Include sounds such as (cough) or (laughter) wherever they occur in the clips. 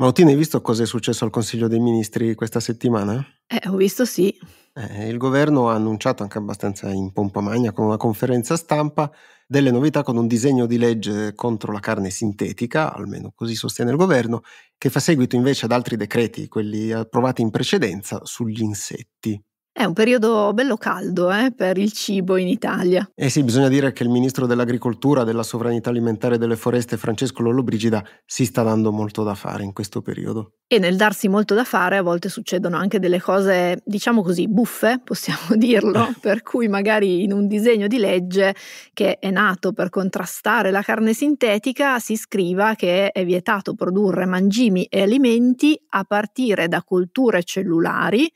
Mautini, hai visto cosa è successo al Consiglio dei Ministri questa settimana? Eh, ho visto sì. Eh, il governo ha annunciato anche abbastanza in pompa magna con una conferenza stampa delle novità con un disegno di legge contro la carne sintetica, almeno così sostiene il governo, che fa seguito invece ad altri decreti, quelli approvati in precedenza, sugli insetti. È un periodo bello caldo eh, per il cibo in Italia. Eh sì, bisogna dire che il ministro dell'agricoltura, della sovranità alimentare e delle foreste, Francesco Lollobrigida, si sta dando molto da fare in questo periodo. E nel darsi molto da fare a volte succedono anche delle cose, diciamo così, buffe, (laughs) possiamo dirlo, (laughs) per cui magari in un disegno di legge che è nato per contrastare la carne sintetica si scriva che è vietato produrre mangimi e alimenti a partire da colture cellulari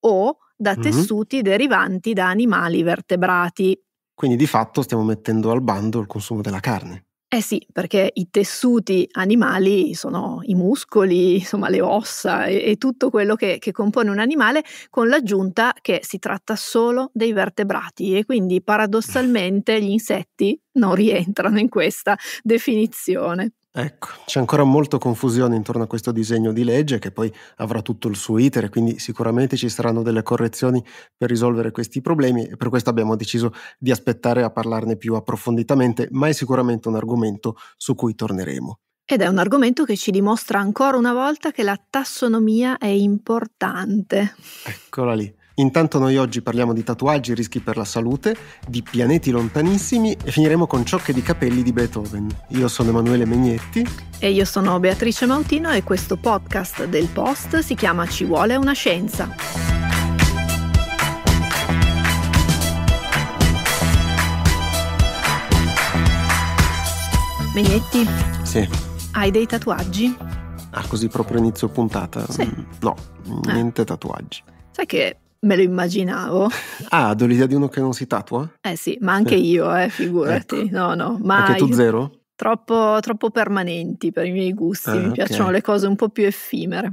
o da mm-hmm. tessuti derivanti da animali vertebrati. Quindi di fatto stiamo mettendo al bando il consumo della carne. Eh sì, perché i tessuti animali sono i muscoli, insomma le ossa e, e tutto quello che, che, compone un animale, con l'aggiunta che si tratta solo dei vertebrati e quindi (laughs) paradossalmente gli insetti non rientrano in questa definizione. Ecco, c'è ancora molta confusione intorno a questo disegno di legge che poi avrà tutto il suo iter, quindi sicuramente ci saranno delle correzioni per risolvere questi problemi e per questo abbiamo deciso di aspettare a parlarne più approfonditamente, ma è sicuramente un argomento su cui torneremo. Ed è un argomento che ci dimostra ancora una volta che la tassonomia è importante. Eccola lì. Intanto noi oggi parliamo di tatuaggi, rischi per la salute, di pianeti lontanissimi e finiremo con ciocche di capelli di Beethoven. Io sono Emanuele Megnetti. E io sono Beatrice Mautino e questo podcast del Post si chiama Ci vuole una scienza. Megnetti? Sì. Hai dei tatuaggi? Ah, così proprio inizio puntata? Sì. Mm, no, eh. niente eh. tatuaggi. Sai che Me lo immaginavo. (laughs) Ah, do l'idea di uno che non si tatua? Eh sì, ma anche io, eh, figurati. Ecco. No, no, ma anche tu zero? Troppo, troppo, permanenti per i miei gusti, ah, mi okay. piacciono le cose un po' più effimere.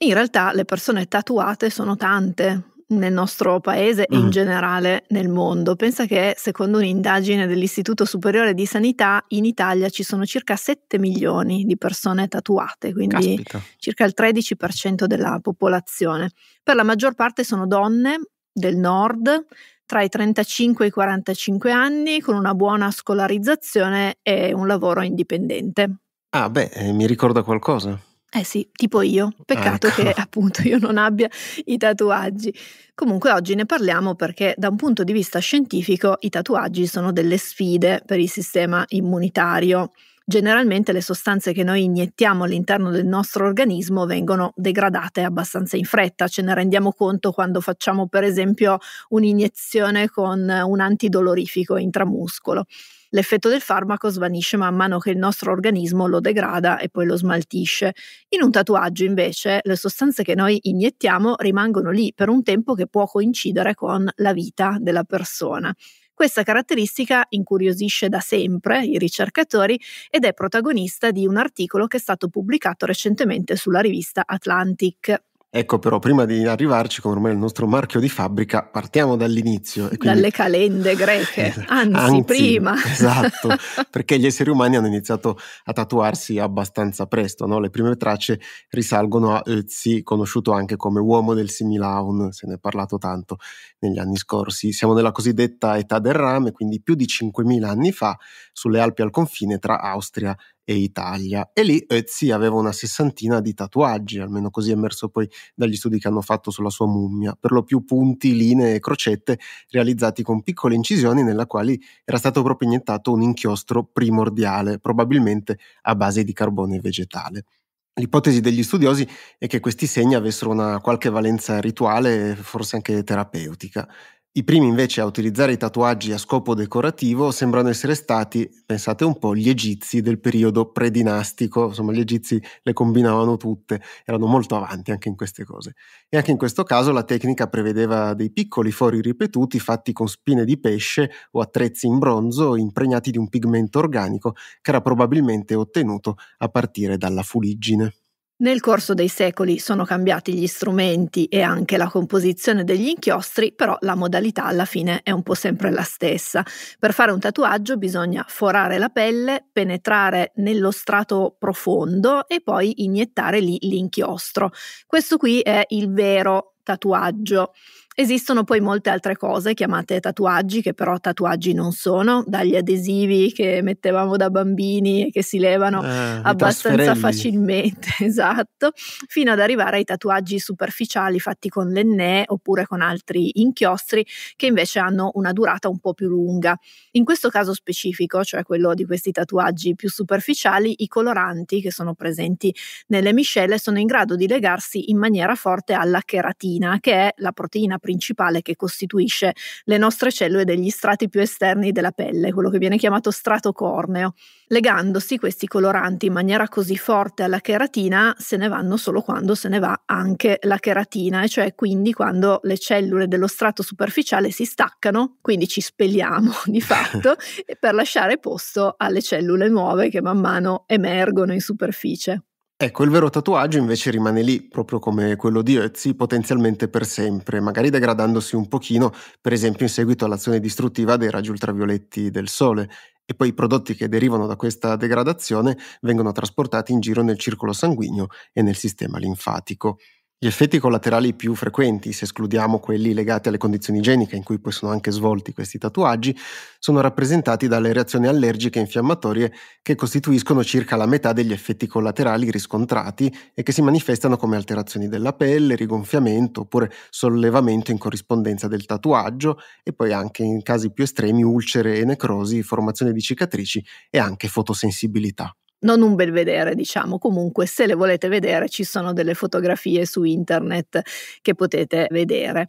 In realtà le persone tatuate sono tante, nel nostro paese mm. e in mm. generale nel mondo. Pensa che secondo un'indagine dell'Istituto Superiore di Sanità in Italia ci sono circa 7 milioni di persone tatuate, quindi Caspita. circa il 13% della popolazione. Per la maggior parte sono donne del nord tra i 35 e i 45 anni con una buona scolarizzazione e un lavoro indipendente. Ah beh, eh, mi ricorda qualcosa. Eh sì, tipo io. Peccato ecco. che (laughs) appunto io non abbia i tatuaggi. Comunque oggi ne parliamo perché da un punto di vista scientifico i tatuaggi sono delle sfide per il sistema immunitario. Generalmente le sostanze che noi iniettiamo all'interno del nostro organismo vengono degradate abbastanza in fretta, ce ne rendiamo conto quando facciamo per esempio un'iniezione con un antidolorifico intramuscolo l'effetto del farmaco svanisce man mano che il nostro organismo lo degrada e poi lo smaltisce. In un tatuaggio invece le sostanze che noi iniettiamo rimangono lì per un tempo che può coincidere con la vita della persona. Questa caratteristica incuriosisce da sempre i ricercatori ed è protagonista di un articolo che è stato pubblicato recentemente sulla rivista Atlantic. Ecco però, prima di arrivarci, come ormai è il nostro marchio di fabbrica, partiamo dall'inizio. Quindi... Dalle calende greche, (laughs) esatto. anzi, anzi prima. (laughs) Esatto, perché gli esseri umani hanno iniziato a tatuarsi abbastanza presto. No? Le prime tracce risalgono a Ötzi, eh, conosciuto anche come uomo del Similaun, se ne è parlato tanto negli anni scorsi. Siamo nella cosiddetta età del rame, quindi più di 5.000 anni fa, sulle Alpi al confine tra Austria e e Italia. E lì Ezzi eh, aveva una sessantina di tatuaggi, almeno così è emerso poi dagli studi che hanno fatto sulla sua mummia, per lo più punti, linee e crocette realizzati con piccole incisioni nella quali era stato proprio iniettato un inchiostro primordiale, probabilmente a base di carbone vegetale. L'ipotesi degli studiosi è che questi segni avessero una qualche valenza rituale, forse anche terapeutica. I primi invece a utilizzare i tatuaggi a scopo decorativo sembrano essere stati, pensate un po', gli egizi del periodo predinastico, insomma gli egizi le combinavano tutte, erano molto avanti anche in queste cose. E anche in questo caso la tecnica prevedeva dei piccoli fori ripetuti fatti con spine di pesce o attrezzi in bronzo impregnati di un pigmento organico che era probabilmente ottenuto a partire dalla fuliggine. Nel corso dei secoli sono cambiati gli strumenti e anche la composizione degli inchiostri, però la modalità alla fine è un po' sempre la stessa. Per fare un tatuaggio bisogna forare la pelle, penetrare nello strato profondo e poi iniettare lì l'inchiostro. Questo qui è il vero tatuaggio. Esistono poi molte altre cose chiamate tatuaggi, che però tatuaggi non sono, dagli adesivi che mettevamo da bambini e che si levano eh, abbastanza facilmente, (laughs) esatto, fino ad arrivare ai tatuaggi superficiali fatti con l'ennè oppure con altri inchiostri che invece hanno una durata un po' più lunga. In questo caso specifico, cioè quello di questi tatuaggi più superficiali, i coloranti che sono presenti nelle miscele sono in grado di legarsi in maniera forte alla cheratina, che è la proteina principale che costituisce le nostre cellule degli strati più esterni della pelle, quello che viene chiamato strato corneo. Legandosi questi coloranti in maniera così forte alla cheratina, se ne vanno solo quando se ne va anche la cheratina, e cioè quindi quando le cellule dello strato superficiale si staccano, quindi ci spelliamo (laughs) di fatto, (laughs) per lasciare posto alle cellule nuove che man mano emergono in superficie. Ecco, il vero tatuaggio invece rimane lì, proprio come quello di Ötzi, potenzialmente per sempre, magari degradandosi un pochino, per esempio in seguito all'azione distruttiva dei raggi ultravioletti del Sole. E poi i prodotti che derivano da questa degradazione vengono trasportati in giro nel circolo sanguigno e nel sistema linfatico. Gli effetti collaterali più frequenti, se escludiamo quelli legati alle condizioni igieniche in cui poi sono anche svolti questi tatuaggi, sono rappresentati dalle reazioni allergiche e infiammatorie che costituiscono circa la metà degli effetti collaterali riscontrati e che si manifestano come alterazioni della pelle, rigonfiamento oppure sollevamento in corrispondenza del tatuaggio e poi anche in casi più estremi ulcere e necrosi, formazione di cicatrici e anche fotosensibilità non un bel vedere, diciamo. Comunque, se le volete vedere, ci sono delle fotografie su internet che potete vedere.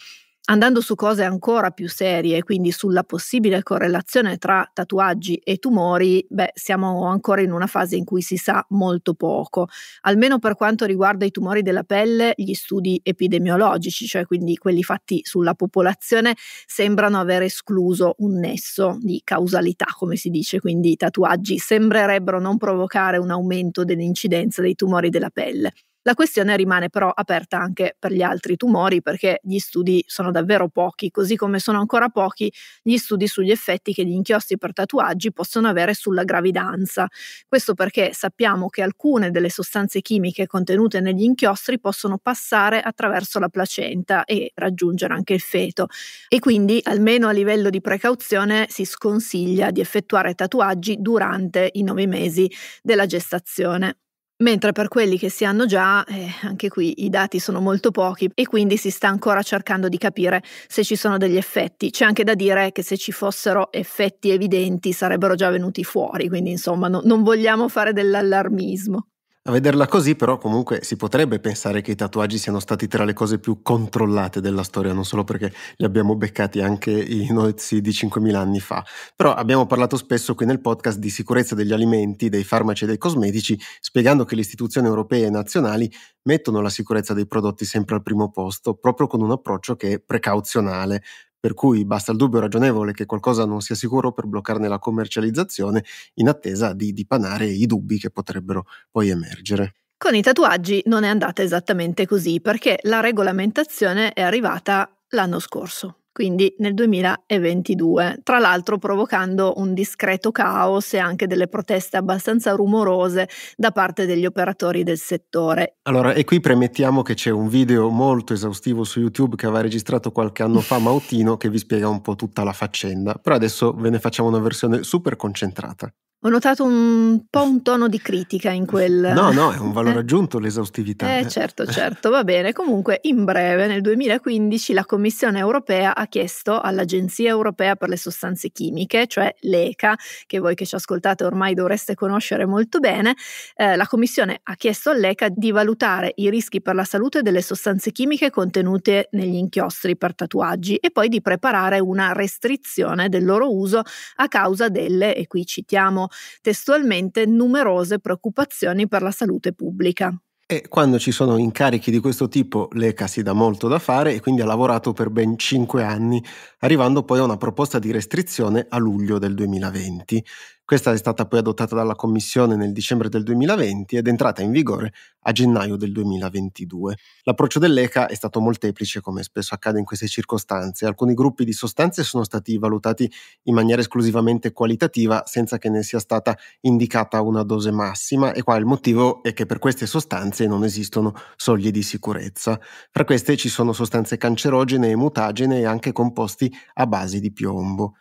Andando su cose ancora più serie, quindi sulla possibile correlazione tra tatuaggi e tumori, beh, siamo ancora in una fase in cui si sa molto poco. Almeno per quanto riguarda i tumori della pelle, gli studi epidemiologici, cioè quindi quelli fatti sulla popolazione, sembrano aver escluso un nesso di causalità, come si dice, quindi i tatuaggi sembrerebbero non provocare un aumento dell'incidenza dei tumori della pelle. La questione rimane però aperta anche per gli altri tumori perché gli studi sono davvero pochi, così come sono ancora pochi gli studi sugli effetti che gli inchiostri per tatuaggi possono avere sulla gravidanza. Questo perché sappiamo che alcune delle sostanze chimiche contenute negli inchiostri possono passare attraverso la placenta e raggiungere anche il feto e quindi almeno a livello di precauzione si sconsiglia di effettuare tatuaggi durante i nove mesi della gestazione. Mentre per quelli che si hanno già, eh, anche qui i dati sono molto pochi e quindi si sta ancora cercando di capire se ci sono degli effetti. C'è anche da dire che se ci fossero effetti evidenti sarebbero già venuti fuori, quindi insomma no, non vogliamo fare dell'allarmismo. A vederla così, però, comunque si potrebbe pensare che i tatuaggi siano stati tra le cose più controllate della storia, non solo perché li abbiamo beccati anche i nozi di 5.000 anni fa. Però abbiamo parlato spesso qui nel podcast di sicurezza degli alimenti, dei farmaci e dei cosmetici, spiegando che le istituzioni europee e nazionali mettono la sicurezza dei prodotti sempre al primo posto, proprio con un approccio che è precauzionale, per cui basta il dubbio ragionevole che qualcosa non sia sicuro per bloccarne la commercializzazione in attesa di dipanare i dubbi che potrebbero poi emergere. Con i tatuaggi non è andata esattamente così perché la regolamentazione è arrivata l'anno scorso quindi nel 2022, tra l'altro provocando un discreto caos e anche delle proteste abbastanza rumorose da parte degli operatori del settore. Allora, e qui premettiamo che c'è un video molto esaustivo su YouTube che aveva registrato qualche anno fa Mautino che vi spiega un po' tutta la faccenda, però adesso ve ne facciamo una versione super concentrata. Ho notato un po' un tono di critica in quel... No, no, è un valore eh. aggiunto l'esaustività. Eh, certo, certo, va bene. Comunque, in breve, nel 2015 la Commissione europea ha chiesto all'Agenzia europea per le sostanze chimiche, cioè l'ECA, che voi che ci ascoltate ormai dovreste conoscere molto bene, eh, la Commissione ha chiesto all'ECA di valutare i rischi per la salute delle sostanze chimiche contenute negli inchiostri per tatuaggi e poi di preparare una restrizione del loro uso a causa delle, e qui citiamo, testualmente numerose preoccupazioni per la salute pubblica. E quando ci sono incarichi di questo tipo, Leca si dà molto da fare e quindi ha lavorato per ben cinque anni, arrivando poi a una proposta di restrizione a luglio del 2020. Questa è stata poi adottata dalla Commissione nel dicembre del 2020 ed è entrata in vigore a gennaio del 2022. L'approccio dell'ECA è stato molteplice, come spesso accade in queste circostanze. Alcuni gruppi di sostanze sono stati valutati in maniera esclusivamente qualitativa, senza che ne sia stata indicata una dose massima, e qua il motivo è che per queste sostanze non esistono soglie di sicurezza. Fra queste ci sono sostanze cancerogene e mutagene e anche composti a base di piombo.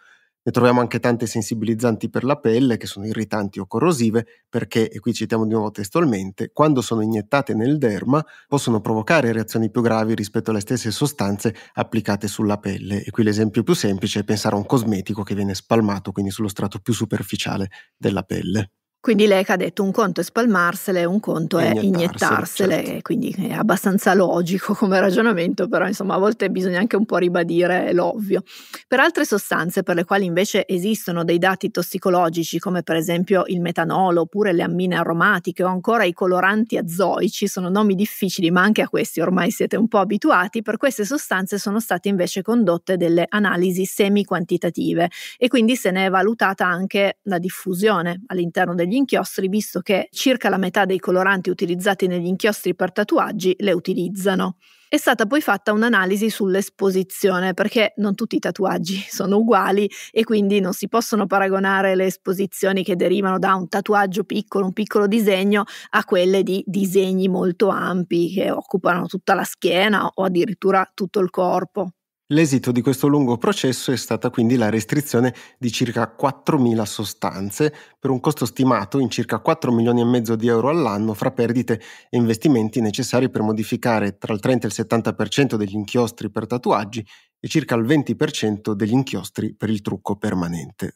Ne troviamo anche tante sensibilizzanti per la pelle, che sono irritanti o corrosive, perché, e qui citiamo di nuovo testualmente, quando sono iniettate nel derma possono provocare reazioni più gravi rispetto alle stesse sostanze applicate sulla pelle. E qui l'esempio più semplice è pensare a un cosmetico che viene spalmato, quindi sullo strato più superficiale della pelle. Quindi lei che ha detto un conto è spalmarsele, un conto è iniettarsele, iniettarsele certo. quindi è abbastanza logico come ragionamento, però insomma a volte bisogna anche un po' ribadire l'ovvio. Per altre sostanze per le quali invece esistono dei dati tossicologici, come per esempio il metanolo oppure le ammine aromatiche o ancora i coloranti azoici, sono nomi difficili ma anche a questi ormai siete un po' abituati, per queste sostanze sono state invece condotte delle analisi semi-quantitative e quindi se ne è valutata anche la diffusione all'interno degli inchiostri, visto che circa la metà dei coloranti utilizzati negli inchiostri per tatuaggi le utilizzano. È stata poi fatta un'analisi sull'esposizione, perché non tutti i tatuaggi (laughs) sono uguali e quindi non si possono paragonare le esposizioni che derivano da un tatuaggio piccolo, un piccolo disegno, a quelle di disegni molto ampi che occupano tutta la schiena o addirittura tutto il corpo. L'esito di questo lungo processo è stata quindi la restrizione di circa 4.000 sostanze per un costo stimato in circa 4 milioni e mezzo di euro all'anno fra perdite e investimenti necessari per modificare tra il 30 e il 70% degli inchiostri per tatuaggi e circa il 20% degli inchiostri per il trucco permanente.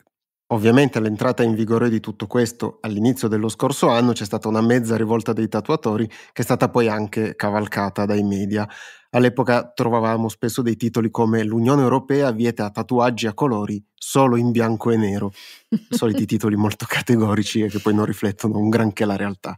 Ovviamente all'entrata in vigore di tutto questo, all'inizio dello scorso anno, c'è stata una mezza rivolta dei tatuatori che è stata poi anche cavalcata dai media. All'epoca trovavamo spesso dei titoli come L'Unione Europea vieta tatuaggi a colori solo in bianco e nero, soliti titoli molto categorici e che poi non riflettono un granché la realtà.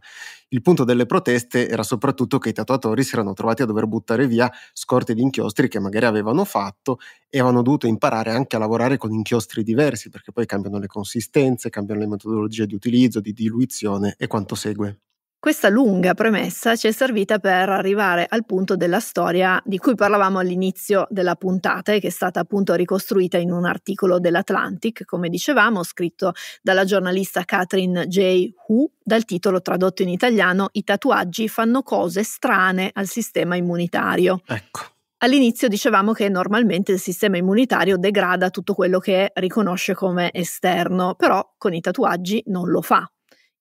Il punto delle proteste era soprattutto che i tatuatori si erano trovati a dover buttare via scorte di inchiostri che magari avevano fatto e avevano dovuto imparare anche a lavorare con inchiostri diversi perché poi cambiano le consistenze, cambiano le metodologie di utilizzo, di diluizione e quanto segue. Questa lunga premessa ci è servita per arrivare al punto della storia di cui parlavamo all'inizio della puntata e che è stata appunto ricostruita in un articolo dell'Atlantic, come dicevamo, scritto dalla giornalista Catherine J. Hu, dal titolo tradotto in italiano I tatuaggi fanno cose strane al sistema immunitario. Ecco. All'inizio dicevamo che normalmente il sistema immunitario degrada tutto quello che riconosce come esterno, però con i tatuaggi non lo fa.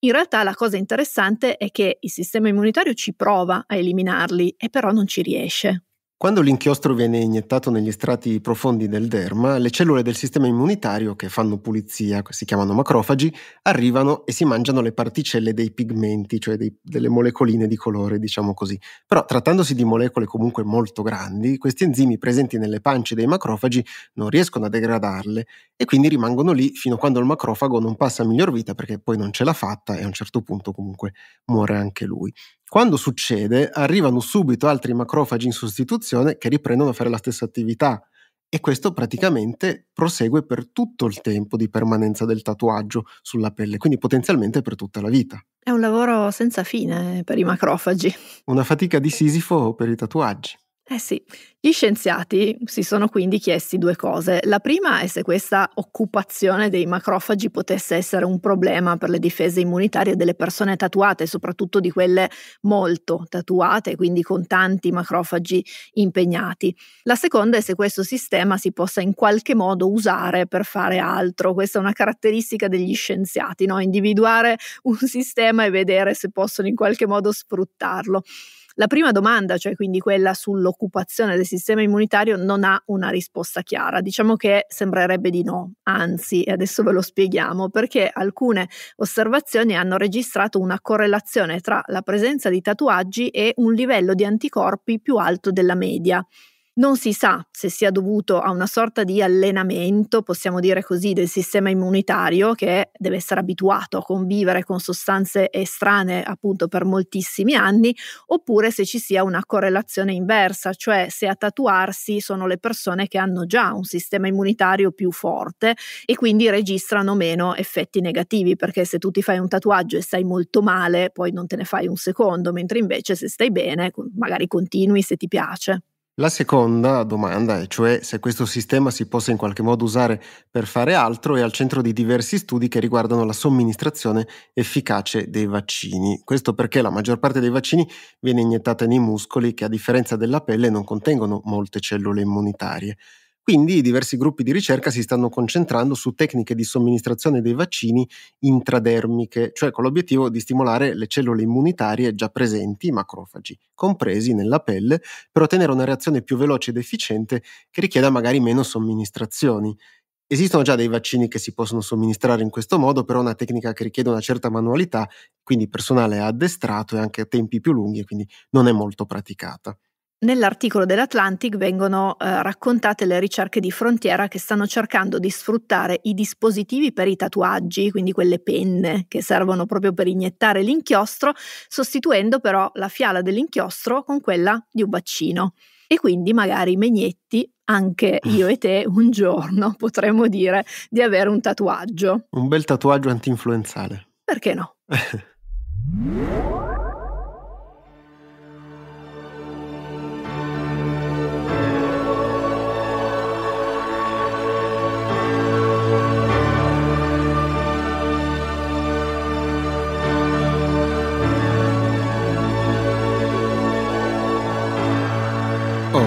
In realtà la cosa interessante è che il sistema immunitario ci prova a eliminarli e però non ci riesce. Quando l'inchiostro viene iniettato negli strati profondi del derma, le cellule del sistema immunitario che fanno pulizia, si chiamano macrofagi, arrivano e si mangiano le particelle dei pigmenti, cioè dei, delle molecoline di colore, diciamo così. Però trattandosi di molecole comunque molto grandi, questi enzimi presenti nelle pance dei macrofagi non riescono a degradarle e quindi rimangono lì fino a quando il macrofago non passa a miglior vita perché poi non ce l'ha fatta e a un certo punto comunque muore anche lui. Quando succede, arrivano subito altri macrofagi in sostituzione che riprendono a fare la stessa attività e questo praticamente prosegue per tutto il tempo di permanenza del tatuaggio sulla pelle, quindi potenzialmente per tutta la vita. È un lavoro senza fine per i macrofagi. Una fatica di Sisifo per i tatuaggi. Eh sì, gli scienziati si sono quindi chiesti due cose. La prima è se questa occupazione dei macrofagi potesse essere un problema per le difese immunitarie delle persone tatuate, soprattutto di quelle molto tatuate, quindi con tanti macrofagi impegnati. La seconda è se questo sistema si possa in qualche modo usare per fare altro. Questa è una caratteristica degli scienziati, no? individuare un (laughs) sistema e vedere se possono in qualche modo sfruttarlo. La prima domanda, cioè quindi quella sull'occupazione del sistema immunitario, non ha una risposta chiara. Diciamo che sembrerebbe di no, anzi, e adesso ve lo spieghiamo, perché alcune osservazioni hanno registrato una correlazione tra la presenza di tatuaggi e un livello di anticorpi più alto della media. Non si sa se sia dovuto a una sorta di allenamento, possiamo dire così, del sistema immunitario che deve essere abituato a convivere con sostanze estranee appunto per moltissimi anni, oppure se ci sia una correlazione inversa, cioè se a tatuarsi sono le persone che hanno già un sistema immunitario più forte e quindi registrano meno effetti negativi, perché se tu ti fai un tatuaggio e stai molto male, poi non te ne fai un secondo, mentre invece se stai bene, magari continui se ti piace. La seconda domanda è cioè se questo sistema si possa in qualche modo usare per fare altro è al centro di diversi studi che riguardano la somministrazione efficace dei vaccini. Questo perché la maggior parte dei vaccini viene iniettata nei muscoli che a differenza della pelle non contengono molte cellule immunitarie. Quindi diversi gruppi di ricerca si stanno concentrando su tecniche di somministrazione dei vaccini intradermiche, cioè con l'obiettivo di stimolare le cellule immunitarie già presenti, macrofagi, compresi nella pelle, per ottenere una reazione più veloce ed efficiente che richieda magari meno somministrazioni. Esistono già dei vaccini che si possono somministrare in questo modo, però è una tecnica che richiede una certa manualità, quindi personale addestrato e anche a tempi più lunghi, quindi non è molto praticata. Nell'articolo dell'Atlantic vengono eh, raccontate le ricerche di frontiera che stanno cercando di sfruttare i dispositivi per i tatuaggi, quindi quelle penne che servono proprio per iniettare l'inchiostro, sostituendo però la fiala dell'inchiostro con quella di un bacino. E quindi magari Megnetti, anche io e te, un giorno (laughs) potremmo dire di avere un tatuaggio. Un bel tatuaggio anti-influenzale. Perché no? (laughs)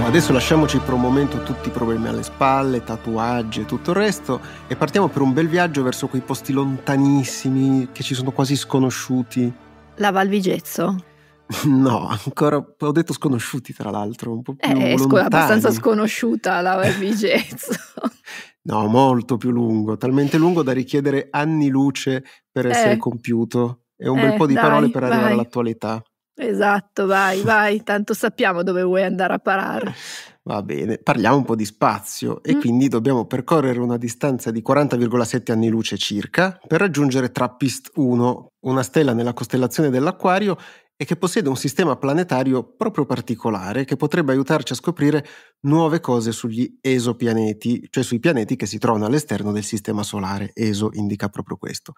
adesso lasciamoci per un momento tutti i problemi alle spalle, tatuaggi e tutto il resto e partiamo per un bel viaggio verso quei posti lontanissimi che ci sono quasi sconosciuti. La Valvigezzo. (laughs) No, ancora ho detto sconosciuti tra l'altro, un po' più eh, È abbastanza sconosciuta la Valvigezzo. (laughs) no, molto più lungo, talmente lungo da richiedere anni luce per eh. essere eh. compiuto e un eh, bel po' di dai, parole per arrivare vai. all'attualità. Esatto, vai, vai, tanto sappiamo dove vuoi andare a parare. Va bene, parliamo un po' di spazio e mm. quindi dobbiamo percorrere una distanza di 40,7 anni luce circa per raggiungere Trappist 1, una stella nella costellazione dell'Acquario e che possiede un sistema planetario proprio particolare che potrebbe aiutarci a scoprire nuove cose sugli esopianeti, cioè sui pianeti che si trovano all'esterno del sistema solare. ESO indica proprio questo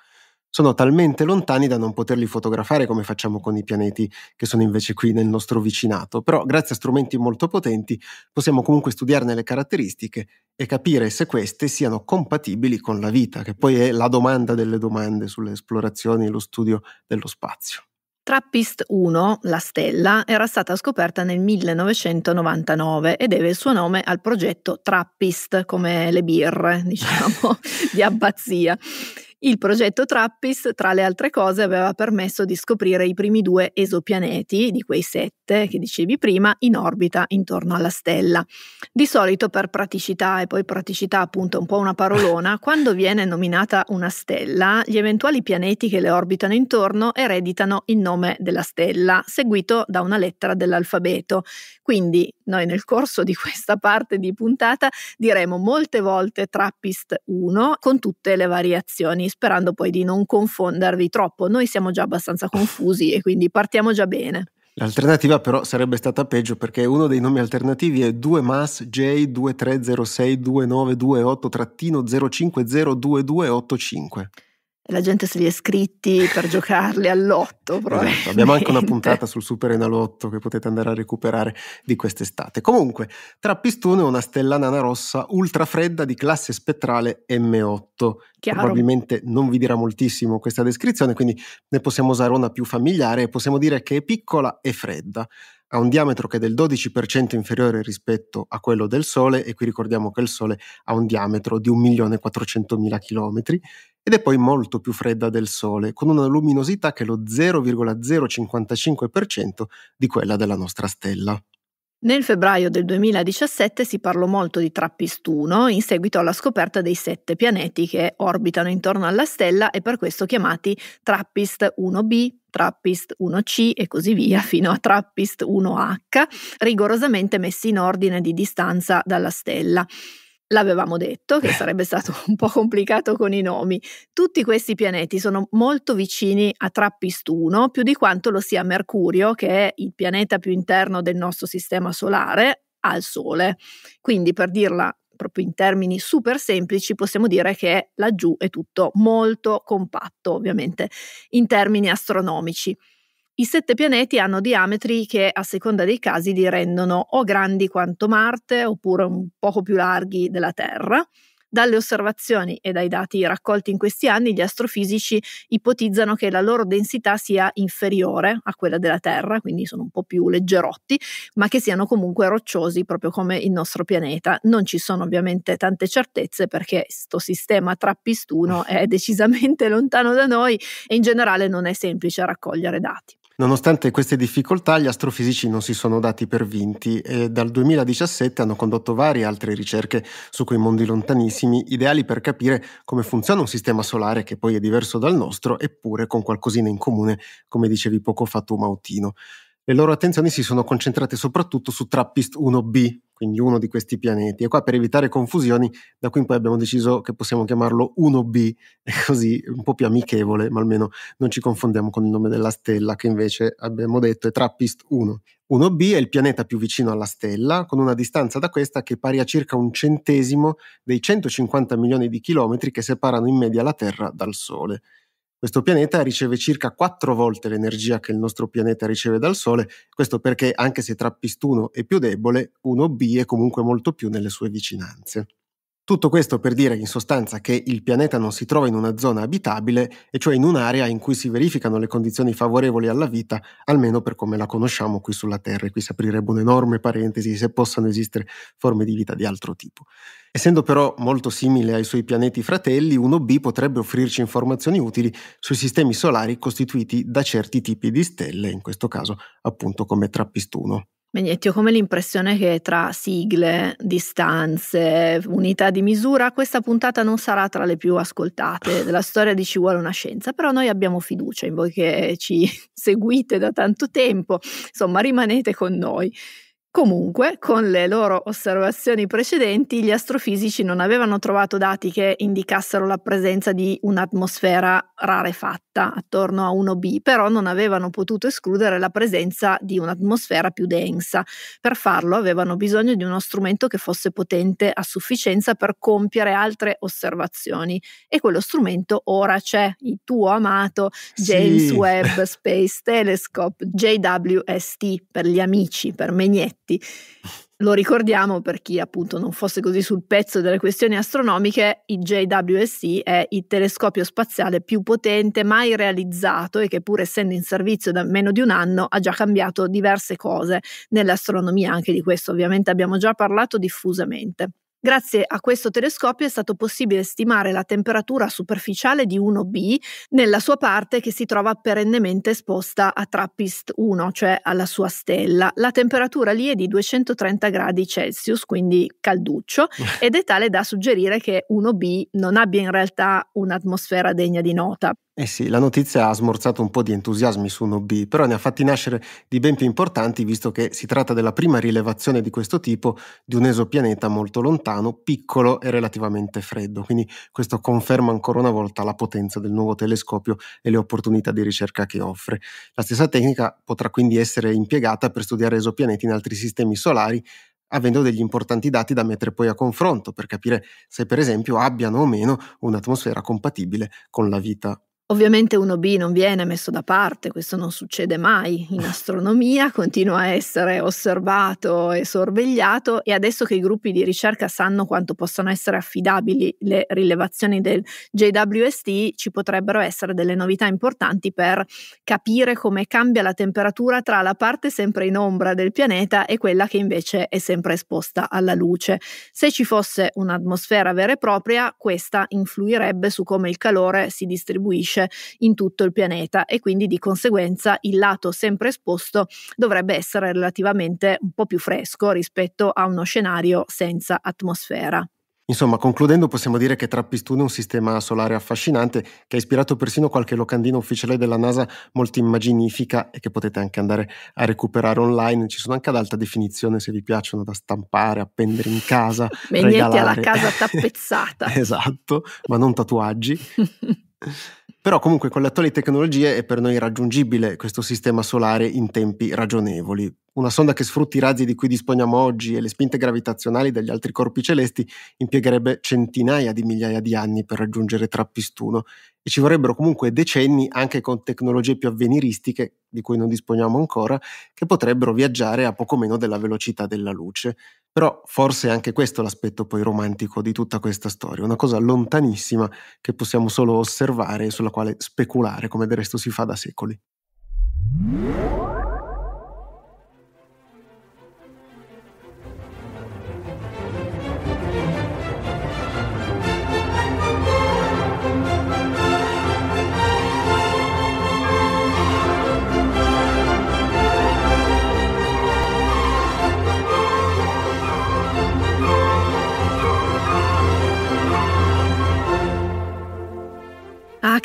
sono talmente lontani da non poterli fotografare come facciamo con i pianeti che sono invece qui nel nostro vicinato, però grazie a strumenti molto potenti possiamo comunque studiarne le caratteristiche e capire se queste siano compatibili con la vita, che poi è la domanda delle domande sulle esplorazioni e lo studio dello spazio. Trappist 1, la stella, era stata scoperta nel 1999 e deve il suo nome al progetto Trappist, come le birre, (laughs) diciamo, di abbazia. Il progetto Trappist, tra le altre cose, aveva permesso di scoprire i primi due esopianeti, di quei sette che dicevi prima, in orbita intorno alla stella. Di solito per praticità, e poi praticità appunto un po' una parolona, (laughs) quando viene nominata una stella, gli eventuali pianeti che le orbitano intorno ereditano il nome della stella, seguito da una lettera dell'alfabeto. Quindi noi nel corso di questa parte di puntata diremo molte volte Trappist 1 con tutte le variazioni sperando poi di non confondervi troppo. Noi siamo già abbastanza confusi e quindi partiamo già bene. L'alternativa però sarebbe stata peggio perché uno dei nomi alternativi è 2MAS J23062928-05022855 e la gente se li è scritti per (laughs) giocarli all'otto. Esatto. Abbiamo anche una puntata sul Super Enalotto che potete andare a recuperare di quest'estate. Comunque, Trappistone è una stella nana rossa ultra fredda di classe spettrale M8. Chiaro. Probabilmente non vi dirà moltissimo questa descrizione, quindi ne possiamo usare una più familiare e possiamo dire che è piccola e fredda ha un diametro che è del 12% inferiore rispetto a quello del Sole e qui ricordiamo che il Sole ha un diametro di 1.400.000 km ed è poi molto più fredda del Sole, con una luminosità che è lo 0,055% di quella della nostra stella. Nel febbraio del 2017 si parlò molto di Trappist 1 in seguito alla scoperta dei sette pianeti che orbitano intorno alla stella e per questo chiamati Trappist 1b, Trappist 1C e così via fino a Trappist 1H, rigorosamente messi in ordine di distanza dalla stella. L'avevamo detto che eh. sarebbe stato un po' complicato con i nomi. Tutti questi pianeti sono molto vicini a Trappist 1, più di quanto lo sia Mercurio, che è il pianeta più interno del nostro sistema solare, al Sole. Quindi, per dirla proprio in termini super semplici, possiamo dire che laggiù è tutto molto compatto, ovviamente, in termini astronomici. I sette pianeti hanno diametri che a seconda dei casi li rendono o grandi quanto Marte oppure un poco più larghi della Terra. Dalle osservazioni e dai dati raccolti in questi anni, gli astrofisici ipotizzano che la loro densità sia inferiore a quella della Terra, quindi sono un po' più leggerotti, ma che siano comunque rocciosi proprio come il nostro pianeta. Non ci sono ovviamente tante certezze perché questo sistema Trappist 1 è decisamente lontano da noi e in generale non è semplice raccogliere dati. Nonostante queste difficoltà, gli astrofisici non si sono dati per vinti e dal 2017 hanno condotto varie altre ricerche su quei mondi lontanissimi, ideali per capire come funziona un sistema solare che poi è diverso dal nostro, eppure con qualcosina in comune, come dicevi poco fa tu, Mautino. Le loro attenzioni si sono concentrate soprattutto su Trappist 1b, quindi uno di questi pianeti. E qua per evitare confusioni, da qui in poi abbiamo deciso che possiamo chiamarlo 1b, (laughs) così un po' più amichevole, ma almeno non ci confondiamo con il nome della stella che invece abbiamo detto è Trappist 1. 1b è il pianeta più vicino alla stella, con una distanza da questa che pari a circa un centesimo dei 150 milioni di chilometri che separano in media la Terra dal Sole. Questo pianeta riceve circa quattro volte l'energia che il nostro pianeta riceve dal Sole, questo perché anche se Trappist 1 è più debole, 1b è comunque molto più nelle sue vicinanze. Tutto questo per dire in sostanza che il pianeta non si trova in una zona abitabile, e cioè in un'area in cui si verificano le condizioni favorevoli alla vita, almeno per come la conosciamo qui sulla Terra, e qui si aprirebbe un'enorme parentesi se possano esistere forme di vita di altro tipo. Essendo però molto simile ai suoi pianeti fratelli, 1b potrebbe offrirci informazioni utili sui sistemi solari costituiti da certi tipi di stelle, in questo caso appunto come Trappist 1. Magnetti, ho come l'impressione che tra sigle, distanze, unità di misura, questa puntata non sarà tra le più ascoltate della storia di Ci vuole una scienza, però noi abbiamo fiducia in voi che ci (laughs) seguite da tanto tempo, insomma rimanete con noi. Comunque, con le loro osservazioni precedenti, gli astrofisici non avevano trovato dati che indicassero la presenza di un'atmosfera rarefatta attorno a 1B, però non avevano potuto escludere la presenza di un'atmosfera più densa. Per farlo avevano bisogno di uno strumento che fosse potente a sufficienza per compiere altre osservazioni e quello strumento ora c'è, il tuo amato James sì. Webb Space Telescope, JWST per gli amici, per Megnetti Infatti, lo ricordiamo per chi appunto non fosse così sul pezzo delle questioni astronomiche, il JWST è il telescopio spaziale più potente mai realizzato e che pur essendo in servizio da meno di un anno ha già cambiato diverse cose nell'astronomia, anche di questo ovviamente abbiamo già parlato diffusamente. Grazie a questo telescopio è stato possibile stimare la temperatura superficiale di 1B nella sua parte che si trova perennemente esposta a Trappist 1, cioè alla sua stella. La temperatura lì è di 230 gradi Celsius, quindi calduccio, (laughs) ed è tale da suggerire che 1B non abbia in realtà un'atmosfera degna di nota. Eh sì, la notizia ha smorzato un po' di entusiasmi su Nobby, però ne ha fatti nascere di ben più importanti visto che si tratta della prima rilevazione di questo tipo di un esopianeta molto lontano, piccolo e relativamente freddo. Quindi questo conferma ancora una volta la potenza del nuovo telescopio e le opportunità di ricerca che offre. La stessa tecnica potrà quindi essere impiegata per studiare esopianeti in altri sistemi solari avendo degli importanti dati da mettere poi a confronto per capire se per esempio abbiano o meno un'atmosfera compatibile con la vita Ovviamente un OB non viene messo da parte, questo non succede mai in (laughs) astronomia, continua a essere osservato e sorvegliato e adesso che i gruppi di ricerca sanno quanto possono essere affidabili le rilevazioni del JWST, ci potrebbero essere delle novità importanti per capire come cambia la temperatura tra la parte sempre in ombra del pianeta e quella che invece è sempre esposta alla luce. Se ci fosse un'atmosfera vera e propria, questa influirebbe su come il calore si distribuisce superficie in tutto il pianeta e quindi di conseguenza il lato sempre esposto dovrebbe essere relativamente un po' più fresco rispetto a uno scenario senza atmosfera. Insomma, concludendo possiamo dire che Trappistudo è un sistema solare affascinante che ha ispirato persino qualche locandina ufficiale della NASA molto immaginifica e che potete anche andare a recuperare online. Ci sono anche ad alta definizione se vi piacciono da stampare, appendere in casa. Venite (laughs) alla casa (laughs) tappezzata. esatto, ma non tatuaggi. (laughs) Però comunque con le attuali tecnologie è per noi raggiungibile questo sistema solare in tempi ragionevoli una sonda che sfrutti i razzi di cui disponiamo oggi e le spinte gravitazionali degli altri corpi celesti impiegherebbe centinaia di migliaia di anni per raggiungere Trappistuno e ci vorrebbero comunque decenni anche con tecnologie più avveniristiche, di cui non disponiamo ancora, che potrebbero viaggiare a poco meno della velocità della luce. Però forse è anche questo l'aspetto poi romantico di tutta questa storia, una cosa lontanissima che possiamo solo osservare e sulla quale speculare, come del resto si fa da secoli.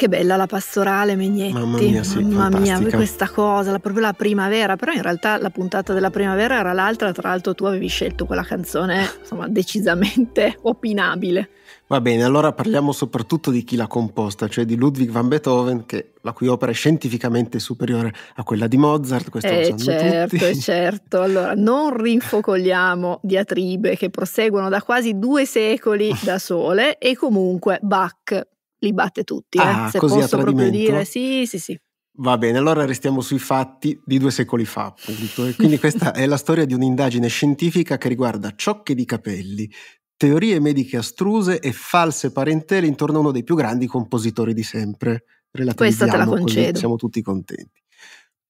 che bella la pastorale Megnetti. Mamma mia, sì, Mamma mia, questa cosa, la, proprio la primavera, però in realtà la puntata della primavera era l'altra, tra l'altro tu avevi scelto quella canzone, (laughs) insomma, decisamente (laughs) opinabile. Va bene, allora parliamo soprattutto di chi l'ha composta, cioè di Ludwig van Beethoven, che, la cui opera è scientificamente superiore a quella di Mozart, questo eh, lo sanno certo, tutti. Eh, certo. Allora, non rinfocoliamo (laughs) diatribe che proseguono da quasi due secoli da sole e comunque Bach li batte tutti. Eh, ah, eh, se così posso proprio dire, sì, sì, sì. Va bene, allora restiamo sui fatti di due secoli fa, appunto. E quindi (laughs) questa è la storia di un'indagine scientifica che riguarda ciocche di capelli, teorie mediche astruse e false parentele intorno a uno dei più grandi compositori di sempre. Questa te la concedo. siamo tutti contenti.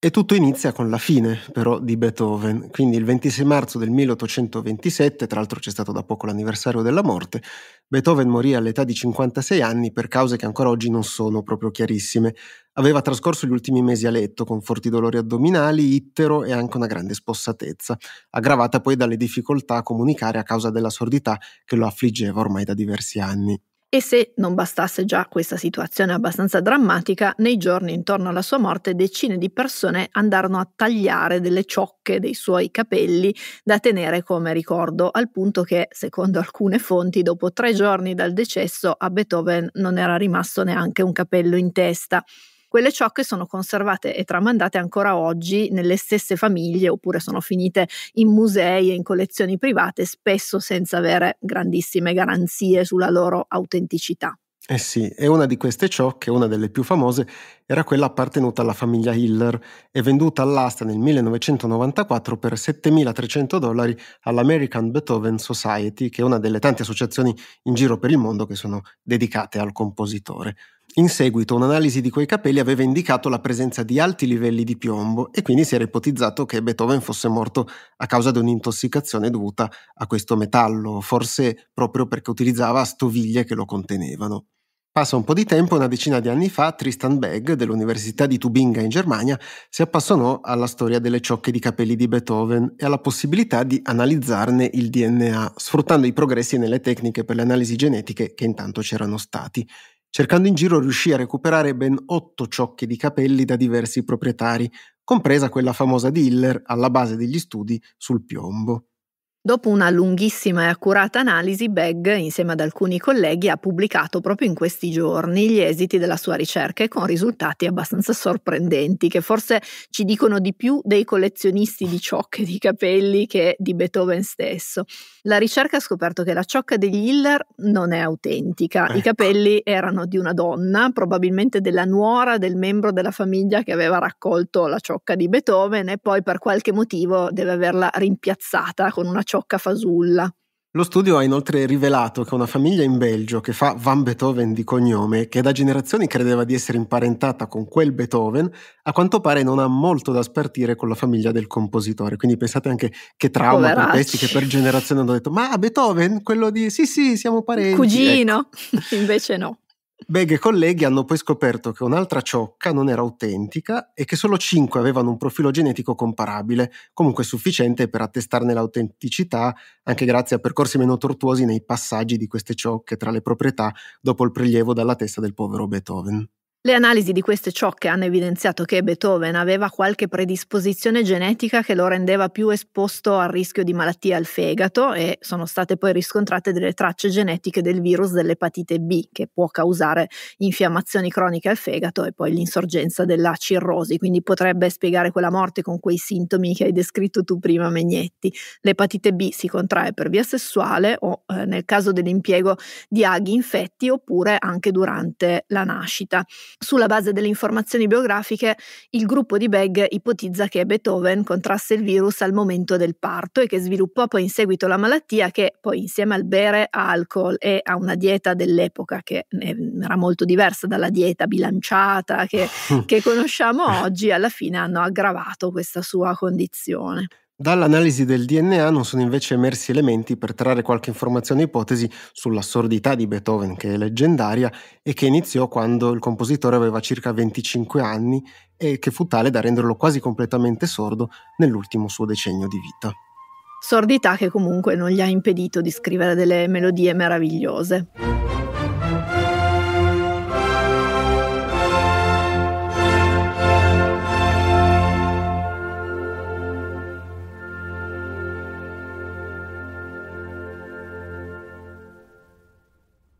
E tutto inizia con la fine però di Beethoven, quindi il 26 marzo del 1827, tra l'altro c'è stato da poco l'anniversario della morte, Beethoven morì all'età di 56 anni per cause che ancora oggi non sono proprio chiarissime. Aveva trascorso gli ultimi mesi a letto con forti dolori addominali, ittero e anche una grande spossatezza, aggravata poi dalle difficoltà a comunicare a causa della sordità che lo affliggeva ormai da diversi anni. E se non bastasse già questa situazione abbastanza drammatica, nei giorni intorno alla sua morte decine di persone andarono a tagliare delle ciocche dei suoi capelli da tenere come ricordo, al punto che, secondo alcune fonti, dopo tre giorni dal decesso a Beethoven non era rimasto neanche un capello in testa quelle ciocche sono conservate e tramandate ancora oggi nelle stesse famiglie oppure sono finite in musei e in collezioni private, spesso senza avere grandissime garanzie sulla loro autenticità. Eh sì, e una di queste ciocche, una delle più famose, era quella appartenuta alla famiglia Hiller e venduta all'asta nel 1994 per 7.300 dollari all'American Beethoven Society, che è una delle tante associazioni in giro per il mondo che sono dedicate al compositore. In seguito un'analisi di quei capelli aveva indicato la presenza di alti livelli di piombo e quindi si era ipotizzato che Beethoven fosse morto a causa di un'intossicazione dovuta a questo metallo, forse proprio perché utilizzava stoviglie che lo contenevano. Passa un po' di tempo, una decina di anni fa, Tristan Begg dell'Università di Tubinga in Germania si appassionò alla storia delle ciocche di capelli di Beethoven e alla possibilità di analizzarne il DNA, sfruttando i progressi nelle tecniche per le analisi genetiche che intanto c'erano stati. Cercando in giro riuscì a recuperare ben otto ciocche di capelli da diversi proprietari, compresa quella famosa di Hiller alla base degli studi sul piombo. Dopo una lunghissima e accurata analisi, Begg, insieme ad alcuni colleghi, ha pubblicato proprio in questi giorni gli esiti della sua ricerca e con risultati abbastanza sorprendenti, che forse ci dicono di più dei collezionisti di ciocche di capelli che di Beethoven stesso. La ricerca ha scoperto che la ciocca degli Hiller non è autentica. Ecco. I capelli erano di una donna, probabilmente della nuora del membro della famiglia che aveva raccolto la ciocca di Beethoven e poi per qualche motivo deve averla rimpiazzata con una ciocca sciocca fasulla. Lo studio ha inoltre rivelato che una famiglia in Belgio che fa Van Beethoven di cognome, che da generazioni credeva di essere imparentata con quel Beethoven, a quanto pare non ha molto da spartire con la famiglia del compositore. Quindi pensate anche che trauma Poveracci. per questi che per generazione hanno detto: Ma Beethoven, quello di sì, sì, siamo parenti. Cugino, ecco. (laughs) invece no. Beg e colleghi hanno poi scoperto che un'altra ciocca non era autentica e che solo cinque avevano un profilo genetico comparabile, comunque sufficiente per attestarne l'autenticità, anche grazie a percorsi meno tortuosi nei passaggi di queste ciocche tra le proprietà dopo il prelievo dalla testa del povero Beethoven. Le analisi di queste ciocche hanno evidenziato che Beethoven aveva qualche predisposizione genetica che lo rendeva più esposto al rischio di malattie al fegato e sono state poi riscontrate delle tracce genetiche del virus dell'epatite B che può causare infiammazioni croniche al fegato e poi l'insorgenza della cirrosi, quindi potrebbe spiegare quella morte con quei sintomi che hai descritto tu prima Megnetti. L'epatite B si contrae per via sessuale o eh, nel caso dell'impiego di aghi infetti oppure anche durante la nascita. Sulla base delle informazioni biografiche, il gruppo di Begg ipotizza che Beethoven contrasse il virus al momento del parto e che sviluppò poi in seguito la malattia che poi insieme al bere, alcol e a una dieta dell'epoca che era molto diversa dalla dieta bilanciata che, (laughs) che conosciamo oggi, alla fine hanno aggravato questa sua condizione. Dall'analisi del DNA non sono invece emersi elementi per trarre qualche informazione o ipotesi sulla sordità di Beethoven, che è leggendaria e che iniziò quando il compositore aveva circa 25 anni e che fu tale da renderlo quasi completamente sordo nell'ultimo suo decennio di vita. Sordità che comunque non gli ha impedito di scrivere delle melodie meravigliose.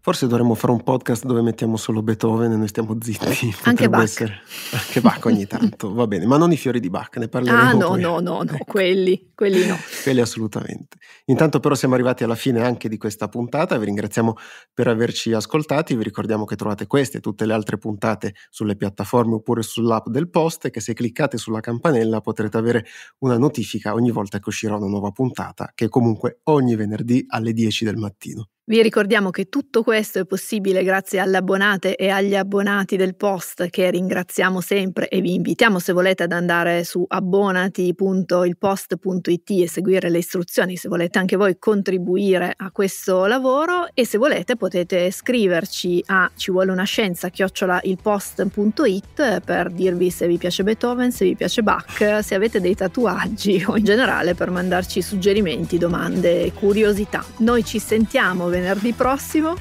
Forse dovremmo fare un podcast dove mettiamo solo Beethoven e noi stiamo zitti. Anche Bach. Essere... Anche Bach ogni tanto, va bene, ma non i fiori di Bach, ne parleremo Ah no, poi. no, no, no, ecco. quelli, quelli no. (laughs) Quelli assolutamente. Intanto però siamo arrivati alla fine anche di questa puntata, vi ringraziamo per averci ascoltati, vi ricordiamo che trovate queste e tutte le altre puntate sulle piattaforme oppure sull'app del post e che se cliccate sulla campanella potrete avere una notifica ogni volta che uscirà una nuova puntata, che è comunque ogni venerdì alle 10 del mattino. Vi ricordiamo che tutto questo è possibile grazie alle abbonate e agli abbonati del post che ringraziamo sempre e vi invitiamo se volete ad andare su abbonati.ilpost.it e seguire le istruzioni se volete anche voi contribuire a questo lavoro e se volete potete scriverci a ci vuole una scienza chiocciolailpost.it per dirvi se vi piace Beethoven, se vi piace Bach, se avete dei tatuaggi o in generale per mandarci suggerimenti, domande curiosità. Noi ci sentiamo venerdì prossimo.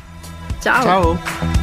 Ciao! Ciao!